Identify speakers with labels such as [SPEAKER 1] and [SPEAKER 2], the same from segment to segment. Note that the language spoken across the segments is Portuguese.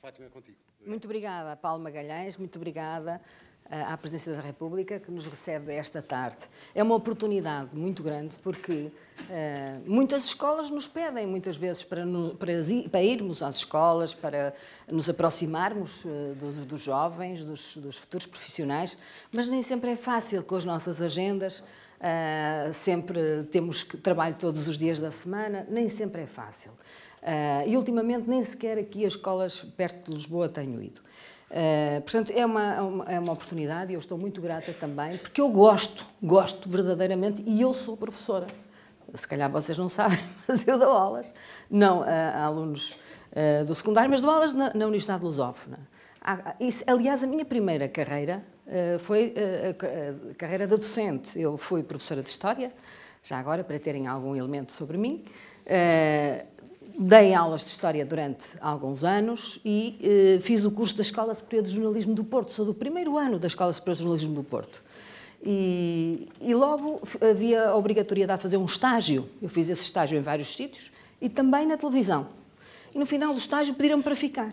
[SPEAKER 1] Fátima, é contigo. Muito obrigada, Paulo Magalhães, muito obrigada eh, à Presidência da República que nos recebe esta tarde. É uma oportunidade muito grande porque uh, muitas escolas nos pedem muitas vezes para, no, para, para irmos às escolas, para nos aproximarmos uh, dos, dos, jovens, dos, dos, futuros profissionais, mas nem sempre é fácil com as nossas agendas. Uh, sempre temos trabalho todos os dias da semana, nem sempre é fácil. Ah, e ultimamente nem sequer aqui as escolas perto de Lisboa tenho ido. Uh, portanto, é, é uma, é uma oportunidade e eu estou muito grata também, porque eu gosto, gosto verdadeiramente, e eu sou professora. Se calhar vocês não sabem, mas eu dou aulas, não a, a alunos uh, do secundário, mas dou aulas na, na Universidade Lusófona. isso, aliás, a minha primeira carreira uh, foi a, carreira da docente. Eu fui professora de História, já agora, para terem algum elemento sobre mim dei aulas de História durante alguns anos e eh, fiz o curso da Escola Superior de Jornalismo do Porto. Sou do primeiro ano da Escola Superior de Jornalismo do Porto. E, e logo havia a obrigatoriedade de fazer um estágio. Eu fiz esse estágio em vários sítios e também na televisão. E no final do estágio pediram-me para ficar.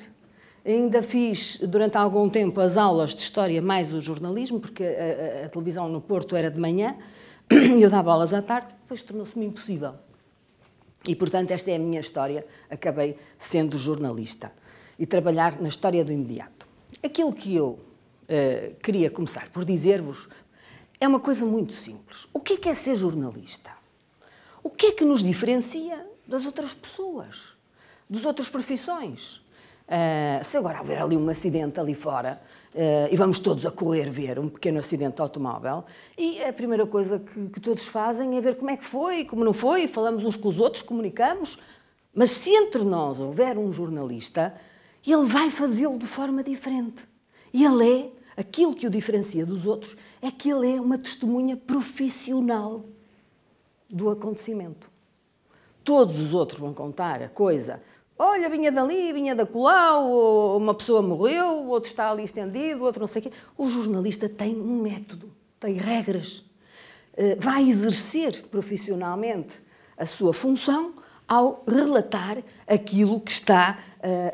[SPEAKER 1] Ainda fiz durante algum tempo as aulas de história mais o jornalismo, porque a, a, a televisão no Porto era de manhã e eu dava aulas à tarde, depois tornou-se-me impossível. E, portanto, esta é a minha história. Acabei sendo jornalista e trabalhar na história do imediato. Aquilo que eu uh, queria começar por dizer-vos é uma coisa muito simples. O que é, que é ser jornalista? O que é que nos diferencia das outras pessoas, das outras profissões? Uh, se agora houver ali um acidente ali fora uh, e vamos todos a correr ver um pequeno acidente de automóvel, e a primeira coisa que, que, todos fazem é ver como é que foi, como não foi, falamos uns com os outros, comunicamos. Mas se entre nós houver um jornalista, ele vai fazê-lo de forma diferente. Ele é, aquilo que o diferencia dos outros, é que ele é uma testemunha profissional do acontecimento. Todos os outros vão contar a coisa Olha, vinha dali, vinha da colau, uma pessoa morreu, o outro está ali estendido, o outro não sei o quê. O jornalista tem um método, tem regras. Eh, vai exercer profissionalmente a sua função ao relatar aquilo que está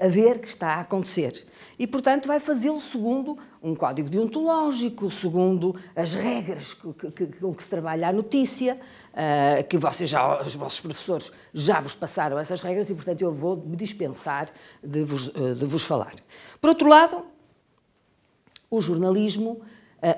[SPEAKER 1] uh, a ver, que está a acontecer. E, portanto, vai fazê-lo segundo um código deontológico, segundo as regras com que, que, que, que, se trabalha a notícia, uh, que vocês já, os vossos professores já vos passaram essas regras e, portanto, eu vou me dispensar de vos, uh, de vos falar. Por outro lado, o jornalismo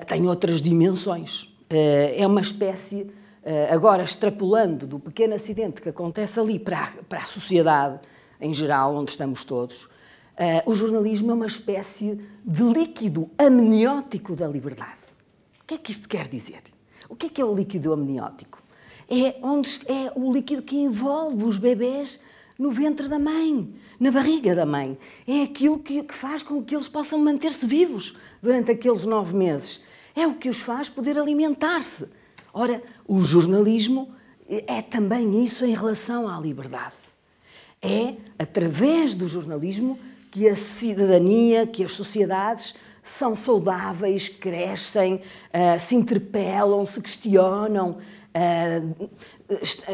[SPEAKER 1] tem outras dimensões. é uma espécie eh, agora extrapolando do pequeno acidente que acontece ali para a, para a sociedade em geral, onde estamos todos, eh, o jornalismo é uma espécie de líquido amniótico da liberdade. O que é que isto quer dizer? O que é que é o líquido amniótico? É, onde, é o líquido que envolve os bebés no ventre da mãe, na barriga da mãe. É aquilo que, que faz com que eles possam manter-se vivos durante aqueles nove meses. É o que os faz poder alimentar-se Ora, o jornalismo é também isso em relação à liberdade. É através do jornalismo que a cidadania, que as sociedades são saudáveis, crescem, uh, se interpelam, se questionam, uh,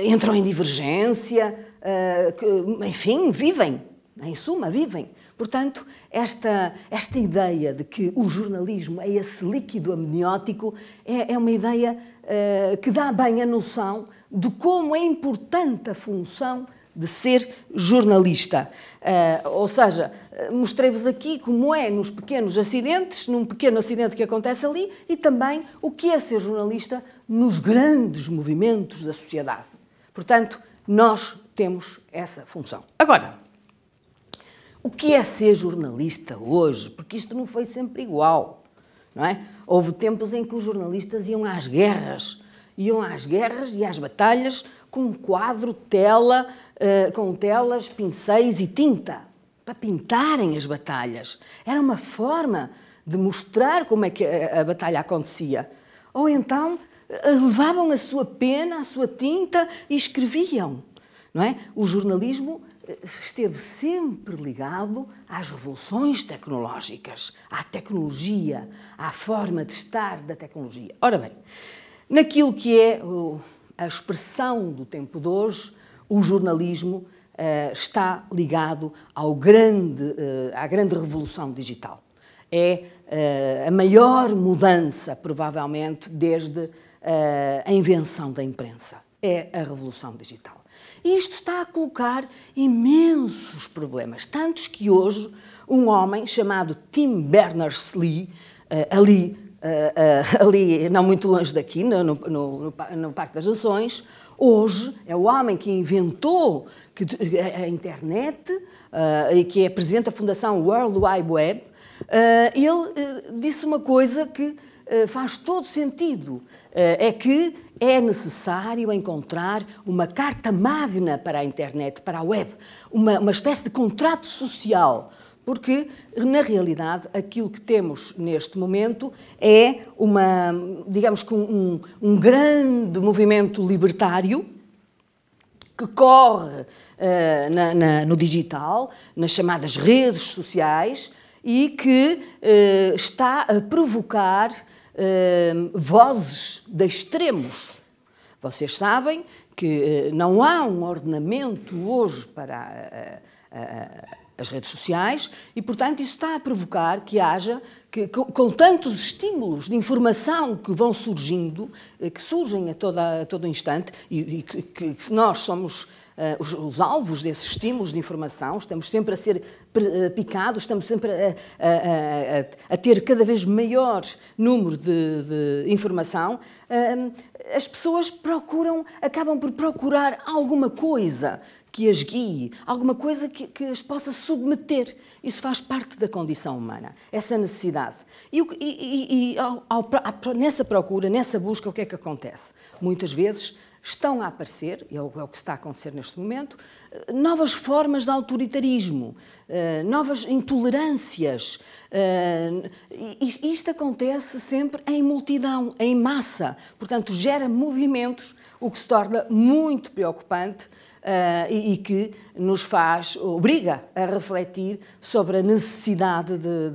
[SPEAKER 1] entram em divergência, uh, que, enfim, vivem. Em suma, vivem. Portanto, esta, esta ideia de que o jornalismo é esse líquido amniótico é, é uma ideia uh, que dá bem a noção de como é importante a função de ser jornalista. Uh, ou seja, eh, mostrei-vos aqui como é nos pequenos acidentes, num pequeno acidente que acontece ali, e também o que é ser jornalista nos grandes movimentos da sociedade. Portanto, nós temos essa função. Agora, o que é ser jornalista hoje? Porque isto não foi sempre igual, não é? Houve tempos em que os jornalistas iam às guerras, iam às guerras e às batalhas com um quadro, tela, eh, com telas, pincéis e tinta, para pintarem as batalhas. Era uma forma de mostrar como é que eh, a, batalha acontecia. Ou então eh, levavam a sua pena, a sua tinta e escreviam. Não é? O jornalismo esteve sempre ligado às revoluções tecnológicas, à tecnologia, à forma de estar da tecnologia. Ora bem, naquilo que é a expressão do tempo de hoje, o jornalismo eh, está ligado ao grande, eh, à grande revolução digital. É eh, a maior mudança, provavelmente, desde a invenção da imprensa. É a revolução digital isto está a colocar imensos problemas, tantos que hoje um homem chamado Tim Berners-Lee, eh, ali, eh, eh, ali não muito longe daqui, no, no, no, no Parque das Nações, hoje é o homem que inventou a internet e que é presidente da fundação World Wide Web, ele disse uma coisa que eh, faz todo sentido. Eh, é que é necessário encontrar uma carta magna para a internet, para a web, uma, uma espécie de contrato social porque, na realidade, aquilo que temos neste momento é uma, digamos que um, um grande movimento libertário que corre uh, na, na, no digital, nas chamadas redes sociais, e que uh, está a provocar Ehm, vozes de extremos. Vocês sabem que eh, não há um ordenamento hoje para eh, eh, as redes sociais e, portanto, isso está a provocar que haja, que, com, tantos estímulos de informação que vão surgindo, que surgem a, toda, a todo instante e, e que, que, nós somos eh, os, os, alvos desses estímulos de informação, estamos sempre a ser eh, picados, estamos sempre a, a, a, a ter cada vez maior número de, de informação, ehm, as pessoas procuram, acabam por procurar alguma coisa que as guie, alguma coisa que, que, as possa submeter. Isso faz parte da condição humana, essa necessidade. E, e, e ao, ao, nessa procura, nessa busca, o que é que acontece? Muitas vezes estão a aparecer, e é, é o que está a acontecer neste momento, eh, novas formas de autoritarismo, eh, novas intolerâncias. Eh, isto acontece sempre em multidão, em massa. Portanto, gera movimentos, o que se torna muito preocupante e que nos faz, obriga a refletir sobre a necessidade de,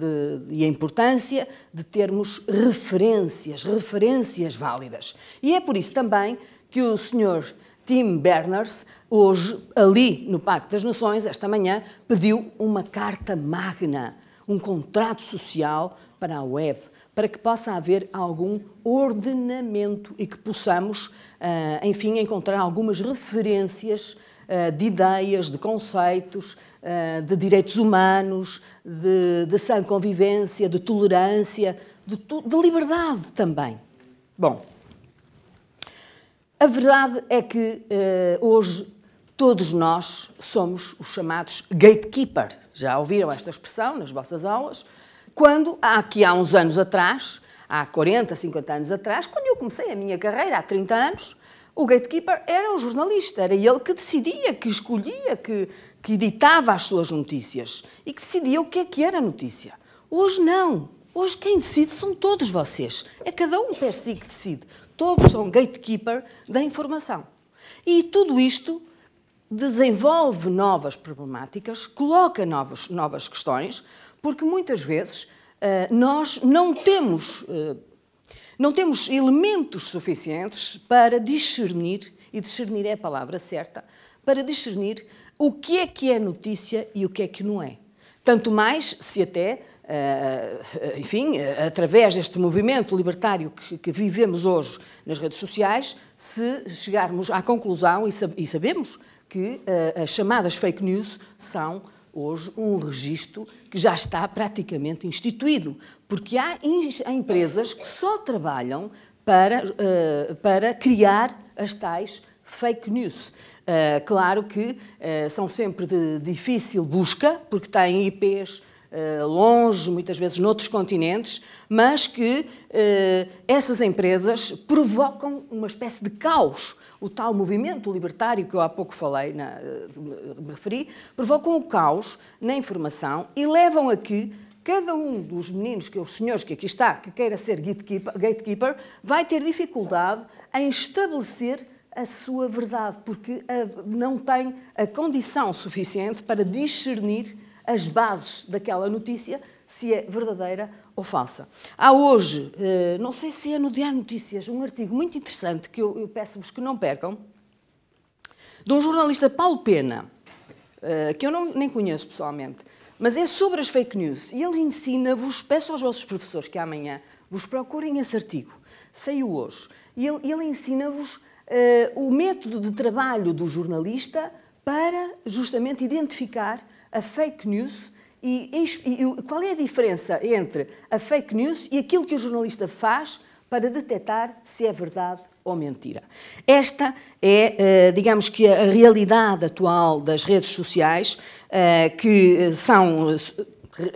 [SPEAKER 1] de, e a importância de termos referências, referências válidas. E é por isso também que o senhor Tim Berners, hoje, ali no Parque das Nações, esta manhã, pediu uma carta magna, um contrato social para a web, para que possa haver algum ordenamento e que possamos, eh, enfim, encontrar algumas referências eh, de ideias, de conceitos, eh, de direitos humanos, de, de sã convivência, de tolerância, de, de liberdade também. Bom, a verdade é que uh, hoje todos nós somos os chamados gatekeeper. Já ouviram esta expressão nas vossas aulas? Quando, aqui há uns anos atrás, há 40, 50 anos atrás, quando eu comecei a minha carreira, há 30 anos, o gatekeeper era o jornalista, era ele que decidia, que escolhia, que, que editava as suas notícias e que decidia o que é que era notícia. Hoje não. Hoje quem decide são todos vocês. É cada um per si que decide. Todos são gatekeeper da informação. E tudo isto desenvolve novas problemáticas, coloca novos, novas questões, porque muitas vezes eh, nós não temos, eh, não temos elementos suficientes para discernir, e discernir é a palavra certa, para discernir o que é que é notícia e o que é que não é. Tanto mais se até Uh, enfim, eh, através deste movimento libertário que, que, vivemos hoje nas redes sociais, se chegarmos à conclusão, e, sab e sabemos que uh, as chamadas fake news são hoje um registro que já está praticamente instituído, porque há, há empresas que só trabalham para, uh, para criar as tais fake news. claro que são sempre de difícil busca, porque têm IPs eh, longe, muitas vezes noutros continentes, mas que eh, essas empresas provocam uma espécie de caos. O tal movimento libertário que eu há pouco falei, na, eh, me referi, provocam o caos na informação e levam a que cada um dos meninos, que os senhores que aqui está, que queira ser gatekeeper, gatekeeper vai ter dificuldade em estabelecer a sua verdade, porque não tem a condição suficiente para discernir as bases daquela notícia, se é verdadeira ou falsa. Há hoje, eh, não sei se é no Diário Notícias, um artigo muito interessante que eu, peço-vos que não percam, de um jornalista Paulo Pena, eh, que eu não, nem conheço pessoalmente, mas é sobre as fake news. E ele ensina-vos, peço aos vossos professores que amanhã vos procurem esse artigo, saiu hoje, e ele, ele ensina-vos eh, o método de trabalho do jornalista para justamente identificar a fake news e, e qual é a diferença entre a fake news e aquilo que o jornalista faz para detectar se é verdade ou mentira. Esta é, eh, digamos que, a realidade atual das redes sociais, eh, que são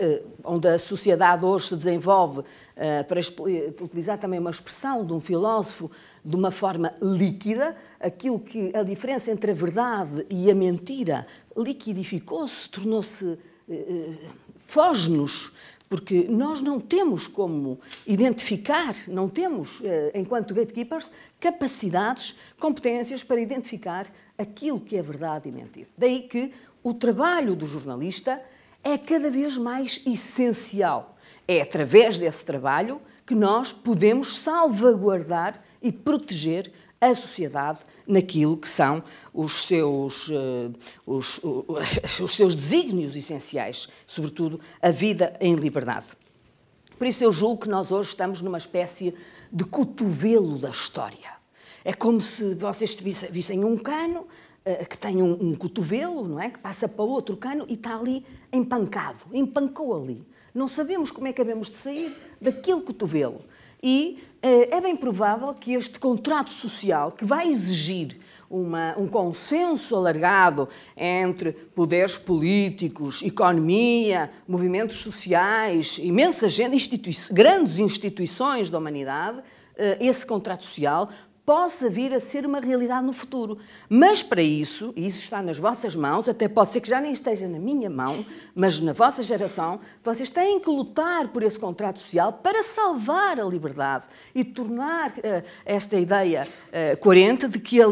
[SPEAKER 1] eh, onde a sociedade hoje se desenvolve eh, para eh, utilizar também uma expressão de um filósofo, de uma forma líquida, aquilo que a diferença entre a verdade e a mentira liquidificou-se, tornou-se. Eh, foge-nos, porque nós não temos como identificar, não temos, enquanto gatekeepers, capacidades, competências para identificar aquilo que é verdade e mentira. Daí que o trabalho do jornalista é cada vez mais essencial. É através desse trabalho que nós podemos salvaguardar e proteger a sociedade naquilo que são os seus, eh, os, os seus desígnios essenciais, sobretudo a vida em liberdade. Por isso eu julgo que nós hoje estamos numa espécie de cotovelo da história. É como se vocês vissem um cano eh, que tem um, um cotovelo, não é? Que passa para outro cano e está ali empancado, empancou ali. Não sabemos como é que havemos de sair daquele cotovelo. E eh, é bem provável que este contrato social, que vai exigir uma, um consenso alargado entre poderes políticos, economia, movimentos sociais, imensa gente, institui grandes instituições da humanidade, eh, esse contrato social possa vir a ser uma realidade no futuro. Mas para isso, e isso está nas vossas mãos, até pode ser que já nem esteja na minha mão, mas na vossa geração, vocês têm que lutar por esse contrato social para salvar a liberdade e tornar uh, esta ideia uh, coerente de que, eh,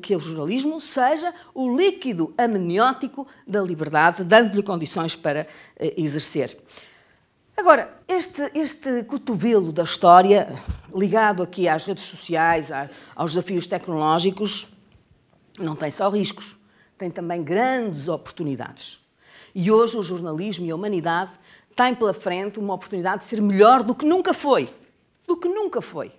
[SPEAKER 1] que o jornalismo seja o líquido amniótico da liberdade, dando-lhe condições para exercer. Agora, este, este cotovelo da história, ligado aqui às redes sociais, aos desafios tecnológicos, não tem só riscos, tem também grandes oportunidades. E hoje o jornalismo e a humanidade têm pela frente uma oportunidade de ser melhor do que nunca foi. Do que nunca foi.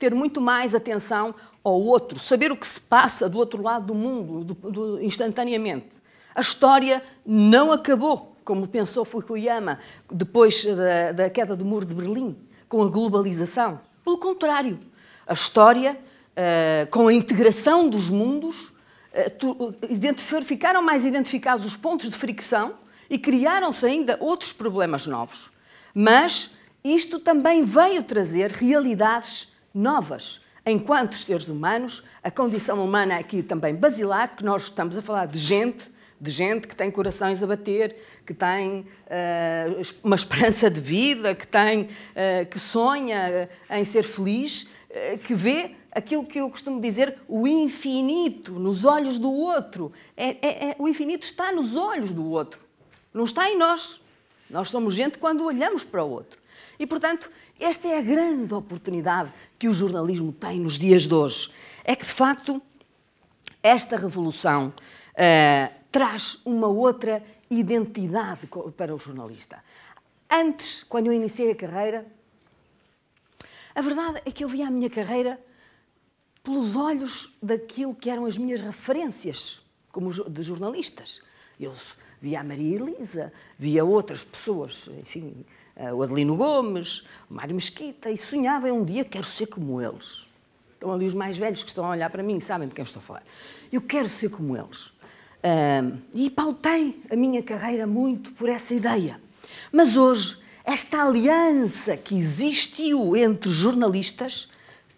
[SPEAKER 1] Ter muito mais atenção ao outro, saber o que se passa do outro lado do mundo do, do, instantaneamente. A história não acabou como pensou Fukuyama depois da, da queda do muro de Berlim, com a globalização. Pelo contrário, a história, uh, com a integração dos mundos, uh, ficaram mais identificados os pontos de fricção e criaram-se ainda outros problemas novos. Mas isto também veio trazer realidades novas. Enquanto seres humanos, a condição humana é aqui também basilar, porque nós estamos a falar de gente de gente que tem corações a bater, que tem uh, uma esperança de vida, que, tem, uh, que sonha eh, em ser feliz, uh, que vê aquilo que eu costumo dizer, o infinito nos olhos do outro. É, é, é, o infinito está nos olhos do outro, não está em nós. Nós somos gente quando olhamos para o outro. E, portanto, esta é a grande oportunidade que o jornalismo tem nos dias de hoje. É que, de facto, esta revolução uh, traz uma outra identidade para o jornalista. Antes, quando eu iniciei a carreira, a verdade é que eu via a minha carreira pelos olhos daquilo que eram as minhas referências como de jornalistas. Eu via a Maria Elisa, via outras pessoas, enfim, eh, o Adelino Gomes, o Mário Mesquita, e sonhava um dia quero ser como eles. Estão ali os mais velhos que estão a olhar para mim, sabem de quem estou a falar. Eu quero ser como eles. Uh, e pautei a minha carreira muito por essa ideia. Mas hoje, esta aliança que existiu entre jornalistas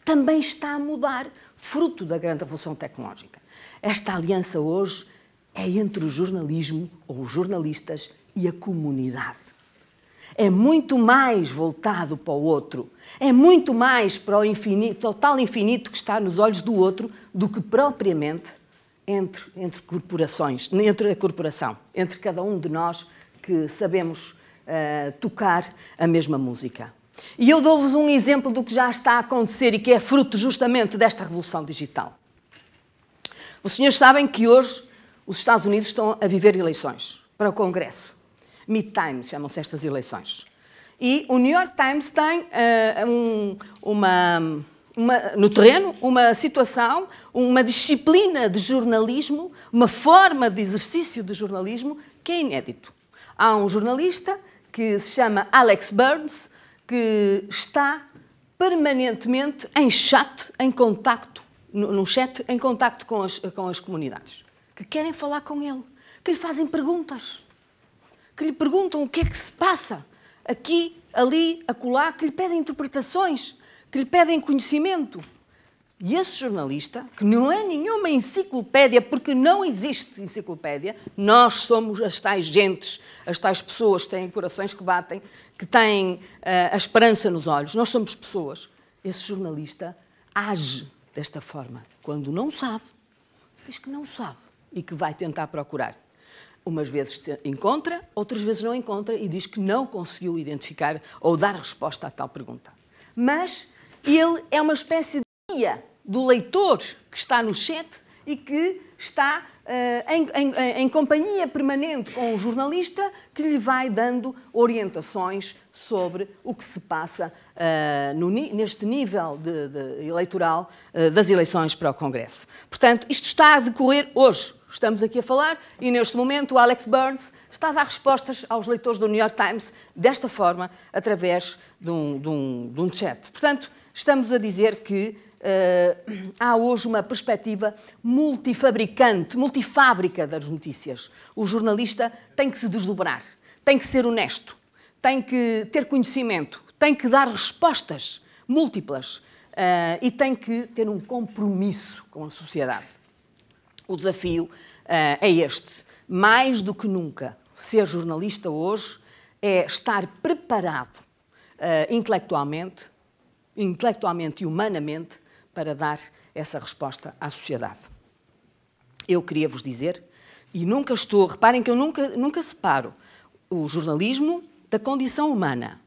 [SPEAKER 1] também está a mudar, fruto da grande revolução tecnológica. Esta aliança hoje é entre o jornalismo, ou os jornalistas, e a comunidade. É muito mais voltado para o outro, é muito mais para o, infinito, o tal infinito que está nos olhos do outro do que propriamente entre, entre corporações, entre a corporação, entre cada um de nós que sabemos uh, tocar a mesma música. E eu dou-vos um exemplo do que já está a acontecer e que é fruto justamente desta revolução digital. Os senhores sabem que hoje os Estados Unidos estão a viver eleições para o Congresso. Midtime chamam-se estas eleições. E o New York Times tem uh, um, uma uma, no terreno uma situação, uma disciplina de jornalismo, uma forma de exercício de jornalismo que é inédito. Há um jornalista que se chama Alex Burns que está permanentemente em chat, em contacto, num chat, em contacto com as, com as comunidades, que querem falar com ele, que lhe fazem perguntas, que lhe perguntam o que é que se passa aqui, ali, acolá, que lhe pedem interpretações, que lhe pedem conhecimento. E esse jornalista, que não é nenhuma enciclopédia, porque não existe enciclopédia, nós somos as tais gentes, as tais pessoas que têm corações que batem, que têm uh, a esperança nos olhos, nós somos pessoas. Esse jornalista age desta forma. Quando não sabe, diz que não sabe e que vai tentar procurar. Umas vezes encontra, outras vezes não encontra e diz que não conseguiu identificar ou dar resposta à tal pergunta. Mas ele é uma espécie de guia do leitor que está no chat e que está uh, em, em, eh, em, companhia permanente com o um jornalista que lhe vai dando orientações sobre o que se passa uh, no, neste nível de, de eleitoral uh, das eleições para o Congresso. Portanto, isto está a decorrer hoje estamos aqui a falar, e neste momento o Alex Burns está a dar respostas aos leitores do New York Times desta forma, através de um, de um, de um chat. Portanto, estamos a dizer que Uh, há hoje uma perspectiva multifabricante, multifábrica das notícias. O jornalista tem que se desdobrar, tem que ser honesto, tem que ter conhecimento, tem que dar respostas múltiplas uh, e tem que ter um compromisso com a sociedade o desafio uh, é este. Mais do que nunca, ser jornalista hoje é estar preparado uh, intelectualmente, intelectualmente e humanamente para dar essa resposta à sociedade. Eu queria vos dizer, e nunca estou, reparem que eu nunca, nunca separo o jornalismo da condição humana,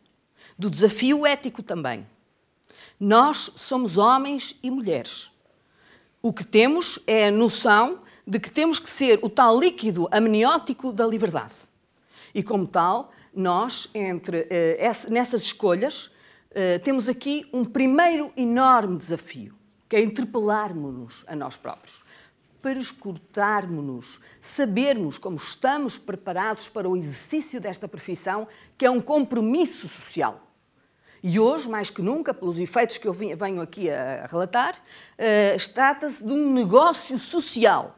[SPEAKER 1] do desafio ético também. Nós somos homens e mulheres o que temos é a noção de que temos que ser o tal líquido amniótico da liberdade. E, como tal, nós, entre, eh, nessas escolhas, eh, temos aqui um primeiro enorme desafio, que é interpelarmos-nos a nós próprios, para escutarmos-nos, sabermos como estamos preparados para o exercício desta profissão, que é um compromisso social. E hoje, mais que nunca, pelos efeitos que eu venho aqui a relatar, uh, trata-se de um negócio social.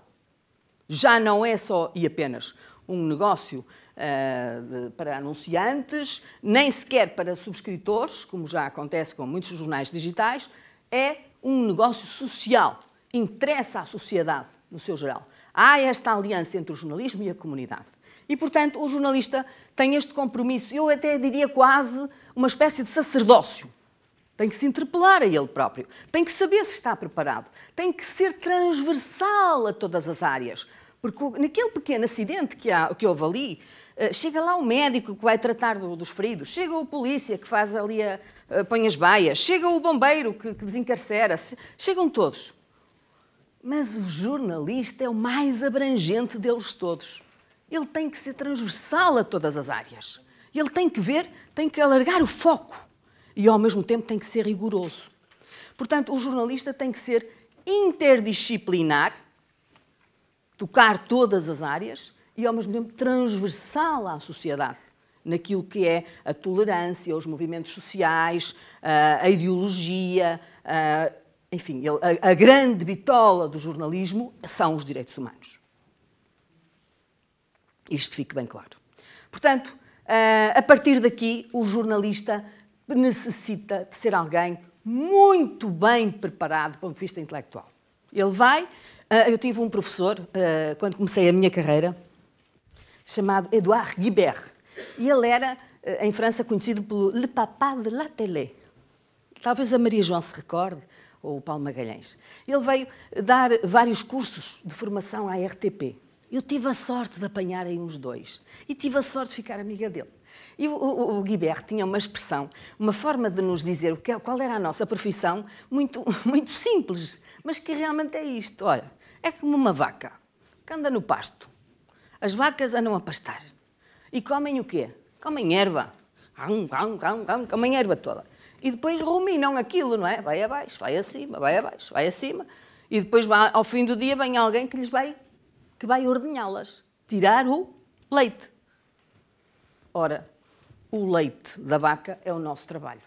[SPEAKER 1] Já não é só e apenas um negócio uh, de, para anunciantes, nem sequer para subscritores, como já acontece com muitos jornais digitais, é um negócio social. Interessa à sociedade, no seu geral. Há esta aliança entre o jornalismo e a comunidade. E, portanto, o jornalista tem este compromisso, eu até diria quase uma espécie de sacerdócio. Tem que se interpelar a ele próprio, tem que saber se está preparado, tem que ser transversal a todas as áreas. Porque naquele pequeno acidente que, há, que houve ali, eh, chega lá o médico que vai tratar do, dos feridos, chega o polícia que faz ali a, a põe as baias, chega o bombeiro que, que desencarcera, chegam todos. Mas o jornalista é o mais abrangente deles todos. Ele tem que ser transversal a todas as áreas. Ele tem que ver, tem que alargar o foco e, ao mesmo tempo, tem que ser rigoroso. Portanto, o jornalista tem que ser interdisciplinar, tocar todas as áreas e, ao mesmo tempo, transversal à sociedade, naquilo que é a tolerância, os movimentos sociais, a ideologia, a enfim, ele, a, a grande bitola do jornalismo são os direitos humanos. Isto fique bem claro. Portanto, eh, a partir daqui, o jornalista necessita de ser alguém muito bem preparado do ponto de vista intelectual. Ele vai. Eh, eu tive um professor, eh, quando comecei a minha carreira, chamado Edouard Guibert. E ele era, em França, conhecido pelo Le Papa de la Télé. Talvez a Maria João se recorde ou o Paulo Magalhães. Ele veio dar vários cursos de formação à RTP. Eu tive a sorte de apanhar aí uns dois e tive a sorte de ficar amiga dele. E o, o, o Guibert tinha uma expressão, uma forma de nos dizer é, qual era a nossa profissão, muito, muito simples, mas que realmente é isto. Olha, é como uma vaca que anda no pasto. As vacas andam a pastar. E comem o quê? Comem erva. Comem erva toda e depois ruminam aquilo, não é? Vai abaixo, vai acima, vai abaixo, vai acima. E depois, ao fim do dia, vem alguém que lhes vai, que vai ordenhá-las, tirar o leite. Ora, o leite da vaca é o nosso trabalho.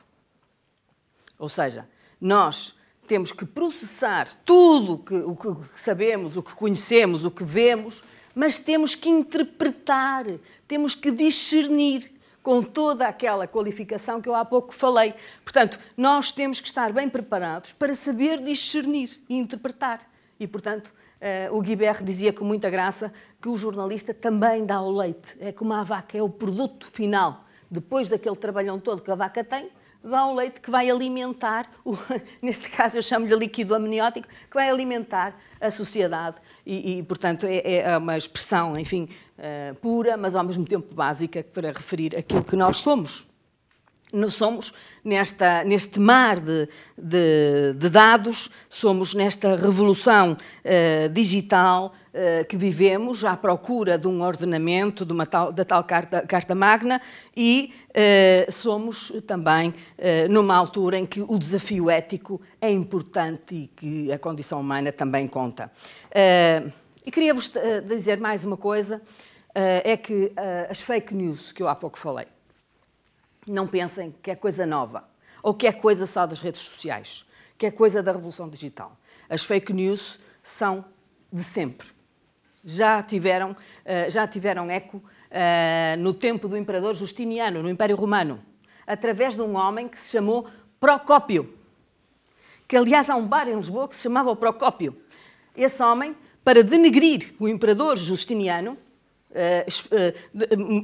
[SPEAKER 1] Ou seja, nós temos que processar tudo que, o que sabemos, o que conhecemos, o que vemos, mas temos que interpretar, temos que discernir com toda aquela qualificação que eu há pouco falei. Portanto, nós temos que estar bem preparados para saber discernir e interpretar. E, portanto, Uh, o Guibert dizia com muita graça que o jornalista também dá o leite, é como a vaca, é o produto final. Depois daquele trabalhão todo que a vaca tem, dá um leite que vai alimentar, o, neste caso eu chamo-lhe líquido amniótico, que vai alimentar a sociedade e, e portanto, é, é, uma expressão, enfim, uh, pura, mas ao mesmo tempo básica para referir aquilo que nós somos. Nós somos nesta, neste mar de, de, de, dados, somos nesta revolução uh, digital uh, que vivemos à procura de um ordenamento, de uma tal, da tal carta, carta magna, e uh, somos também numa altura em que o desafio ético é importante e que a condição humana também conta. e queria-vos dizer mais uma coisa, é que as fake news que eu há pouco falei, não pensem que é coisa nova ou que é coisa só das redes sociais, que é coisa da revolução digital. As fake news são de sempre. Já tiveram, eh, já tiveram eco eh, no tempo do imperador Justiniano, no Império Romano, através de um homem que se chamou Procópio, que aliás há um bar em Lisboa que se chamava Procópio. Esse homem, para denegrir o imperador Justiniano, eh, eh,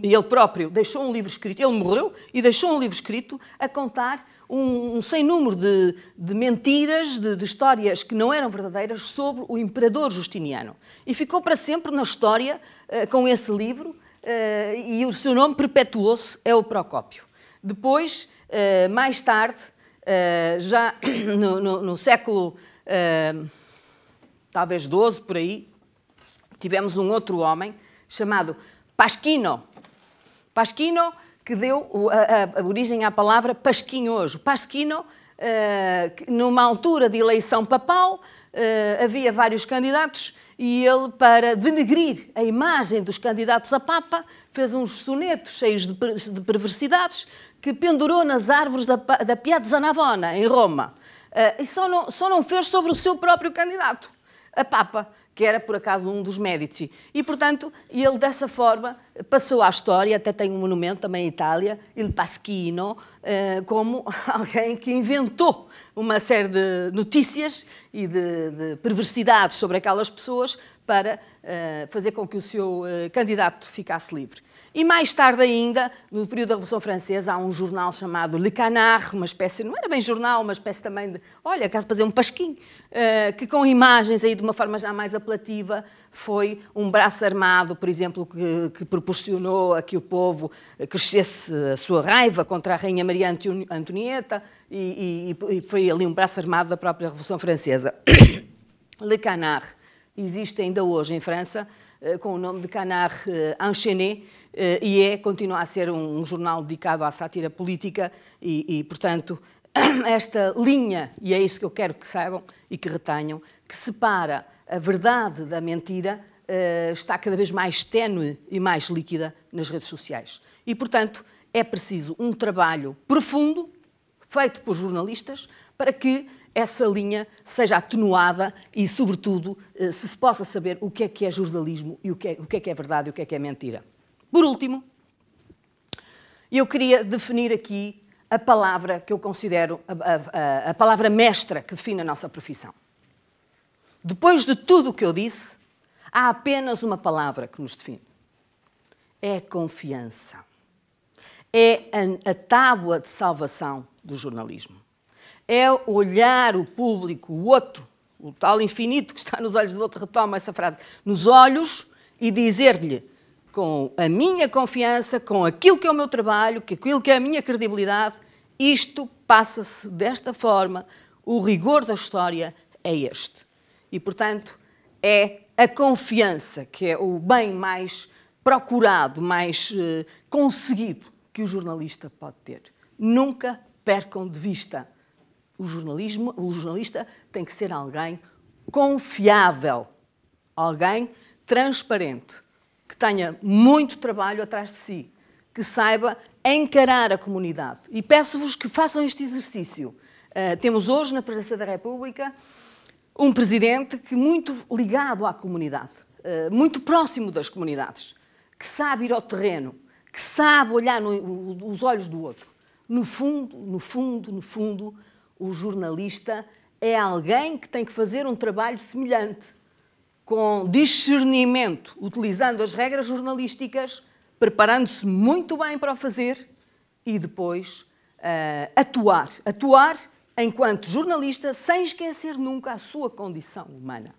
[SPEAKER 1] ele próprio deixou um livro escrito, ele morreu e deixou um livro escrito a contar um, um sem número de, de mentiras, de, de, histórias que não eram verdadeiras sobre o imperador Justiniano. E ficou para sempre na história eh, com esse livro e o seu nome perpetuou-se, é o Procópio. Depois, mais tarde, já no, no, no século talvez 12 por aí, tivemos um outro homem chamado pasquino. Pasquino que deu a, a, a origem à palavra pasquinhojo. Pasquino, uh, numa altura de eleição papal, uh, havia vários candidatos e ele, para denegrir a imagem dos candidatos a Papa, fez uns sonetos cheios de, de perversidades que pendurou nas árvores da, da Piazza Navona, em Roma. Uh, e só não, só não fez sobre o seu próprio candidato a Papa que era por acaso um dos Medici. E, portanto, ele dessa forma passou à história, até tem um monumento também em Itália, Il Pasquino, eh, como alguém que inventou uma série de notícias e de, de perversidades sobre aquelas pessoas para eh, fazer com que o seu eh, candidato ficasse livre. E mais tarde ainda, no período da Revolução Francesa, há um jornal chamado Le Canard, uma espécie, não era bem jornal, uma espécie também de, olha, caso fazer um pasquim, eh, que com imagens aí de uma forma já mais apelativa, foi um braço armado, por exemplo, que, que proporcionou a que o povo crescesse a sua raiva contra a Rainha Maria Antonieta, e, e, e foi ali um braço armado da própria Revolução Francesa. Le Canard existe ainda hoje em França, eh, com o nome de Canard eh, Enchaîné, eh, e é, continua a ser um, jornal dedicado à sátira política e, e, portanto, esta linha, e é isso que eu quero que saibam e que retenham, que separa a verdade da mentira, está cada vez mais tênue e mais líquida nas redes sociais. E, portanto, é preciso um trabalho profundo, feito por jornalistas, para que essa linha seja atenuada e, sobretudo, eh, se se possa saber o que é que é jornalismo e o que é, o que é, que é verdade e o que é que é mentira. Por último, eu queria definir aqui a palavra que eu considero a, a, a palavra mestra que define a nossa profissão. Depois de tudo o que eu disse, há apenas uma palavra que nos define: é confiança. É a, a tábua de salvação do jornalismo é olhar o público, o outro, o tal infinito que está nos olhos do outro, retoma essa frase, nos olhos e dizer-lhe com a minha confiança, com aquilo que é o meu trabalho, com aquilo que é a minha credibilidade, isto passa-se desta forma, o rigor da história é este. E, portanto, é a confiança que é o bem mais procurado, mais eh, conseguido que o jornalista pode ter. Nunca percam de vista o, jornalismo, o jornalista tem que ser alguém confiável, alguém transparente, que tenha muito trabalho atrás de si, que saiba encarar a comunidade. E peço-vos que façam este exercício. Uh, temos hoje na Presidência da República um presidente que muito ligado à comunidade, uh, muito próximo das comunidades, que sabe ir ao terreno, que sabe olhar nos olhos do outro. No fundo, no fundo, no fundo, o jornalista é alguém que tem que fazer um trabalho semelhante, com discernimento, utilizando as regras jornalísticas, preparando-se muito bem para o fazer e depois uh, atuar. Atuar enquanto jornalista sem esquecer nunca a sua condição humana.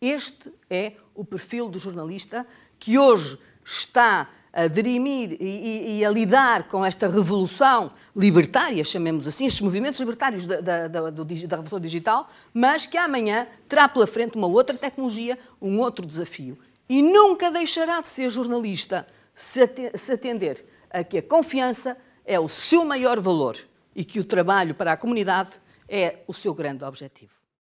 [SPEAKER 1] Este é o perfil do jornalista que hoje está a dirimir e, e, a lidar com esta revolução libertária, chamemos assim, estes movimentos libertários da, da, da, da, revolução digital, mas que amanhã terá pela frente uma outra tecnologia, um outro desafio. E nunca deixará de ser jornalista se atender a que a confiança é o seu maior valor e que o trabalho para a comunidade é o seu grande objetivo.